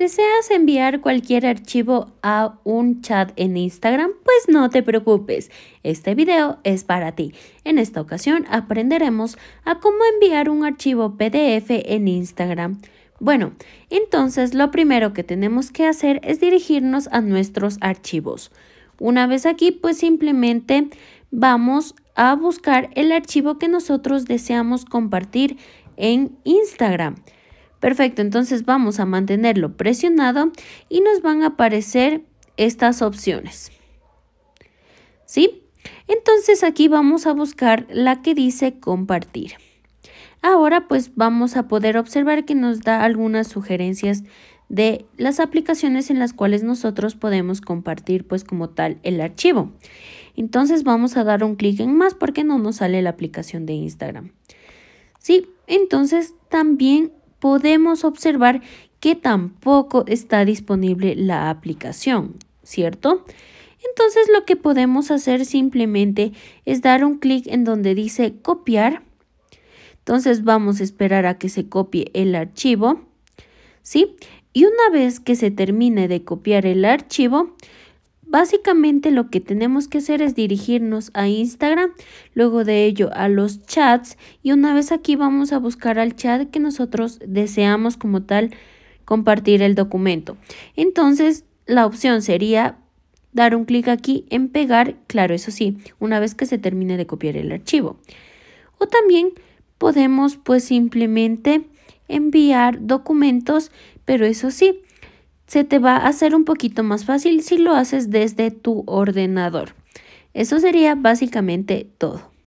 ¿Deseas enviar cualquier archivo a un chat en Instagram? Pues no te preocupes, este video es para ti. En esta ocasión aprenderemos a cómo enviar un archivo PDF en Instagram. Bueno, entonces lo primero que tenemos que hacer es dirigirnos a nuestros archivos. Una vez aquí, pues simplemente vamos a buscar el archivo que nosotros deseamos compartir en Instagram. Perfecto, entonces vamos a mantenerlo presionado y nos van a aparecer estas opciones. ¿Sí? Entonces aquí vamos a buscar la que dice compartir. Ahora pues vamos a poder observar que nos da algunas sugerencias de las aplicaciones en las cuales nosotros podemos compartir pues como tal el archivo. Entonces vamos a dar un clic en más porque no nos sale la aplicación de Instagram. Sí, entonces también podemos observar que tampoco está disponible la aplicación, ¿cierto? Entonces lo que podemos hacer simplemente es dar un clic en donde dice copiar. Entonces vamos a esperar a que se copie el archivo, ¿sí? Y una vez que se termine de copiar el archivo, Básicamente lo que tenemos que hacer es dirigirnos a Instagram, luego de ello a los chats y una vez aquí vamos a buscar al chat que nosotros deseamos como tal compartir el documento. Entonces la opción sería dar un clic aquí en pegar, claro, eso sí, una vez que se termine de copiar el archivo. O también podemos pues simplemente enviar documentos, pero eso sí, se te va a hacer un poquito más fácil si lo haces desde tu ordenador. Eso sería básicamente todo.